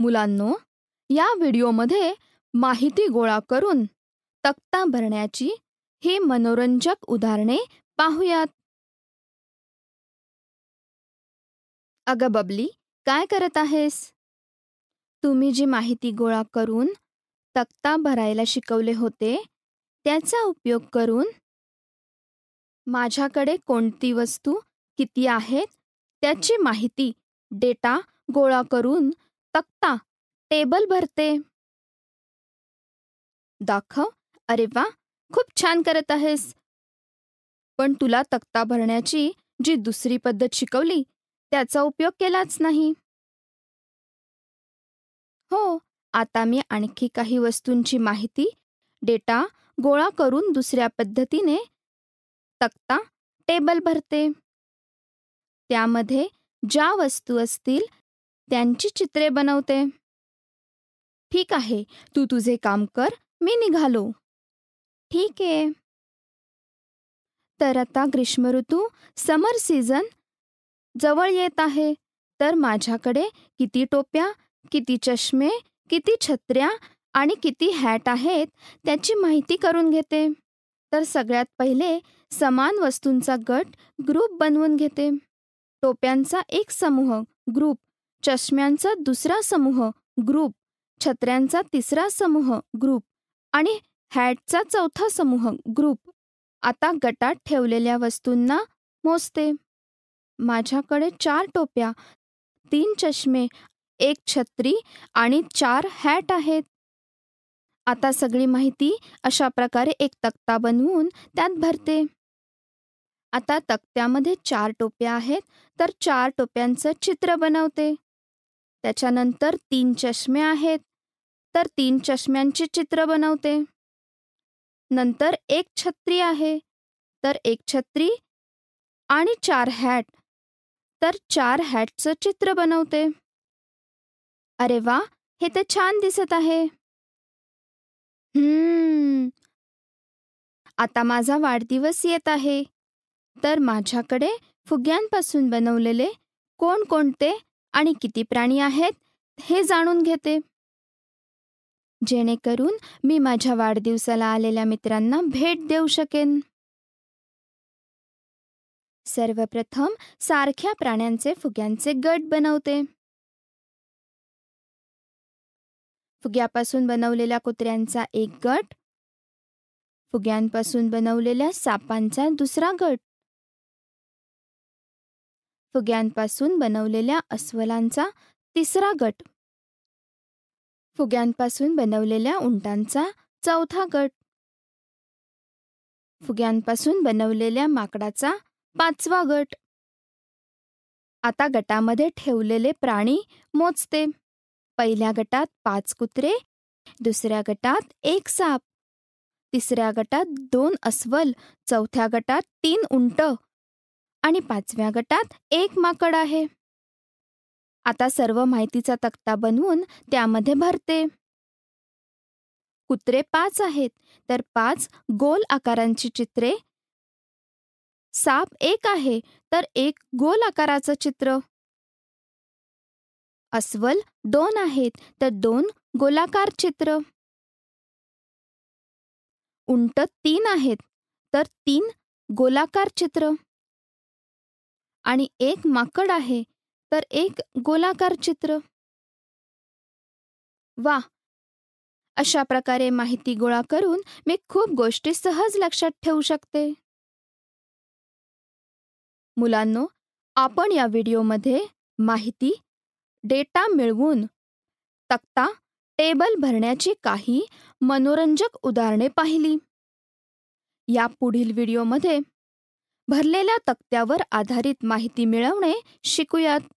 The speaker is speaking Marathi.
मुलांनो या व्हिडिओमध्ये माहिती गोळा करून तक्ता भरण्याची हे मनोरंजक उदाहरणे पाहूयात अग बबली काय करत आहेस तुम्ही जी माहिती गोळा करून तक्ता भरायला शिकवले होते त्याचा उपयोग करून माझ्याकडे कोणती वस्तू किती आहेत त्याची माहिती डेटा गोळा करून तक्ता टेबल भरते दाखव अरे वा खूप छान करत आहेस पण तुला तक्ता भरण्याची जी दुसरी पद्धत शिकवली त्याचा उपयोग केलाच नाही हो आता मी आणखी काही वस्तूंची माहिती डेटा गोळा करून दुसऱ्या पद्धतीने तक्ता टेबल भरते त्यामध्ये ज्या वस्तू असतील त्यांची चित्रे बनवते ठीक आहे तू तुझे काम कर मी निघालो ठीक आहे तर आता ग्रीष्म ऋतू समर सीझन जवळ येत आहे तर माझ्याकडे किती टोप्या किती चष्मे किती छत्र्या आणि किती हॅट आहेत त्याची माहिती करून घेते तर सगळ्यात पहिले समान वस्तूंचा गट ग्रुप बनवून घेते टोप्यांचा एक समूह ग्रुप चष्म्यांचा दुसरा समूह ग्रुप छत्र्यांचा तिसरा समूह ग्रुप आणि हॅटचा चौथा समूह ग्रुप आता गटात ठेवलेल्या वस्तूंना मोजते माझ्याकडे चार टोप्या तीन चष्मे एक छत्री आणि चार हॅट आहेत आता सगळी माहिती अशा प्रकारे एक तक्ता बनवून त्यात भरते आता तक्त्यामध्ये चार टोप्या आहेत तर चार टोप्यांचं चित्र बनवते त्याच्यानंतर तीन चष्मे आहेत तर तीन चष्म्यांचे चित्र बनवते नंतर एक छत्री आहे तर एक छत्री आणि चार हॅट तर चार हॅटचं चित्र बनवते अरे वा हे तर छान दिसत आहे आता माझा वाढदिवस येत आहे तर माझ्याकडे फुग्यांपासून बनवलेले कोणकोणते आणि किती प्राणी आहेत हे जाणून घेते जेणेकरून मी माझ्या वाढदिवसाला आलेल्या मित्रांना भेट देऊ शकेन सर्वप्रथम सारख्या प्राण्यांचे फुग्यांचे गट बनवते फुग्यापासून बनवलेल्या कुत्र्यांचा एक गट फुग्यांपासून बनवलेल्या सापांचा दुसरा गट फुग्यांपासून बनवलेल्या अस्वलांचा तिसरा गट फुग्यांपासून बनवलेल्या उंटांचा चौथा गट फुग्यांपासून बनवलेल्या माकडाचा पाचवा गट आता गटामध्ये ठेवलेले प्राणी मोजते पहिल्या गटात पाच कुत्रे दुसऱ्या गटात एक साप तिसऱ्या गटात दोन अस्वल चौथ्या गटात तीन उंट आणि पाचव्या गटात एक माकड आहे आता सर्व माहितीचा तक्ता बनवून त्यामध्ये भरते कुत्रे पाच आहेत तर पाच गोल आकारांची चित्रे साप एक आहे तर एक गोल आकाराचं चित्र अस्वल दोन आहेत तर दोन गोलाकार चित्र उंट तीन आहेत तर तीन गोलाकार चित्र आणि एक माकड आहे तर एक गोलाकार चित्र वा अशा प्रकारे माहिती गोळा करून मी खूप गोष्टी सहज लक्षात ठेवू शकते मुलांनो आपण या व्हिडिओमध्ये माहिती डेटा मिळवून तक्ता टेबल भरण्याची काही मनोरंजक उदाहरणे पाहिली या पुढील व्हिडिओमध्ये भरलेल्या तक्त्यावर आधारित माहिती मिळवणे शिकूयात